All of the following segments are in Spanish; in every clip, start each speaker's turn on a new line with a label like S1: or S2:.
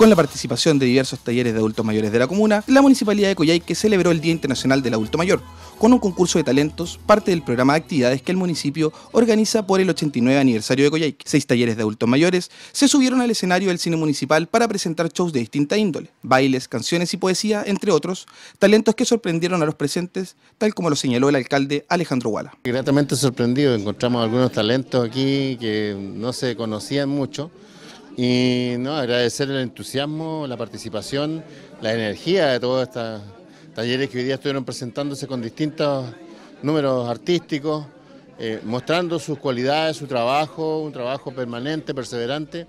S1: con la participación de diversos talleres de adultos mayores de la comuna, la Municipalidad de Coyhaique celebró el Día Internacional del Adulto Mayor, con un concurso de talentos, parte del programa de actividades que el municipio organiza por el 89 aniversario de Coyhaique. Seis talleres de adultos mayores se subieron al escenario del cine municipal para presentar shows de distinta índole, bailes, canciones y poesía, entre otros,
S2: talentos que sorprendieron a los presentes, tal como lo señaló el alcalde Alejandro Guala. Gratamente sorprendido, encontramos algunos talentos aquí que no se conocían mucho. Y no, agradecer el entusiasmo, la participación, la energía de todos estos talleres que hoy día estuvieron presentándose con distintos números artísticos, eh, mostrando sus cualidades, su trabajo, un trabajo permanente, perseverante,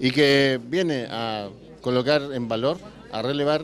S2: y que viene a colocar en valor, a relevar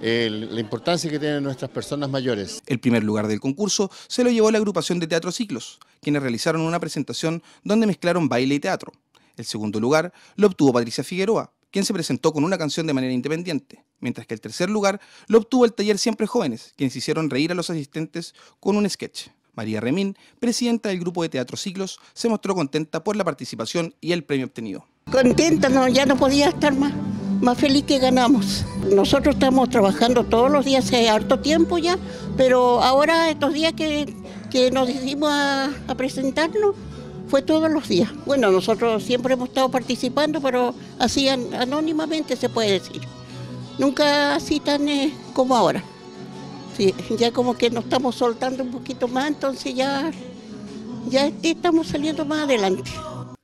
S2: eh, la importancia que tienen nuestras personas mayores. El primer lugar del concurso se lo llevó la agrupación de Teatro Ciclos,
S1: quienes realizaron una presentación donde mezclaron baile y teatro. El segundo lugar lo obtuvo Patricia Figueroa, quien se presentó con una canción de manera independiente, mientras que el tercer lugar lo obtuvo el taller Siempre Jóvenes, quienes hicieron reír a los asistentes con un sketch. María Remín, presidenta del grupo de Teatro Ciclos, se mostró contenta por la participación y el premio obtenido.
S3: Contenta, ya no podía estar más, más feliz que ganamos. Nosotros estamos trabajando todos los días hace harto tiempo ya, pero ahora estos días que, que nos decidimos a presentarnos, fue todos los días. Bueno, nosotros siempre hemos estado participando, pero así anónimamente se puede decir. Nunca así tan eh, como ahora. ya como que nos estamos soltando un poquito más, entonces ya, ya estamos saliendo más adelante.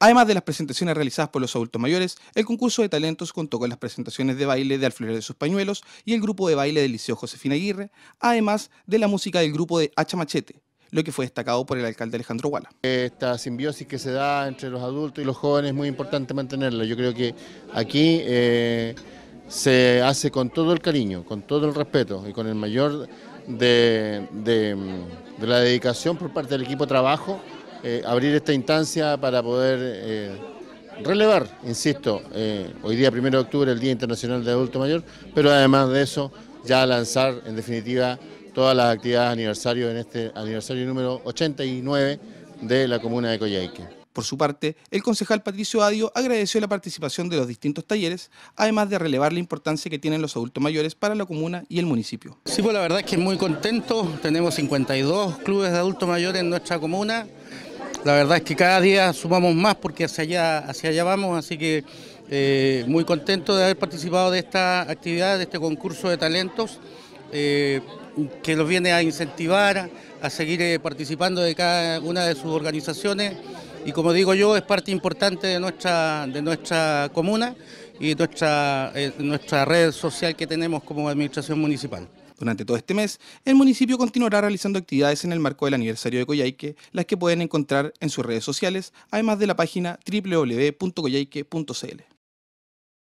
S1: Además de las presentaciones realizadas por los adultos mayores, el concurso de talentos contó con las presentaciones de baile de Al de sus Pañuelos y el grupo de baile del Liceo Josefina
S2: Aguirre, además de la música del grupo de Hacha Machete, lo que fue destacado por el alcalde Alejandro Guala. Esta simbiosis que se da entre los adultos y los jóvenes es muy importante mantenerla. Yo creo que aquí eh, se hace con todo el cariño, con todo el respeto y con el mayor de, la dedicación por parte del equipo trabajo, eh, abrir esta instancia para poder... Eh, relevar, insisto, hoy día 1 de octubre, el Día Internacional del Adulto Mayor, pero además de eso, ya lanzar en definitiva todas las actividades aniversario en este aniversario número 89 de la comuna de Coyhaique. Por su parte, el concejal Patricio Adio agradeció la participación de los
S1: distintos talleres, además de relevar la importancia que tienen los adultos mayores para la comuna y el municipio. Sí, pues la verdad es que muy contento, tenemos 52 clubes de adultos mayores en nuestra comuna,
S4: la verdad es que cada día sumamos más porque hacia allá, hacia allá vamos, así que eh, muy contento de haber participado de esta actividad, de este concurso de talentos. Eh, que los viene a incentivar a seguir eh, participando de cada una de sus organizaciones y como digo yo, es parte importante de nuestra, de nuestra comuna
S1: y nuestra, eh, nuestra red social que tenemos como administración municipal. Durante todo este mes, el municipio continuará realizando actividades en el marco del aniversario de Coyhaique, las que pueden encontrar en sus redes sociales, además de la página www.coyhaique.cl.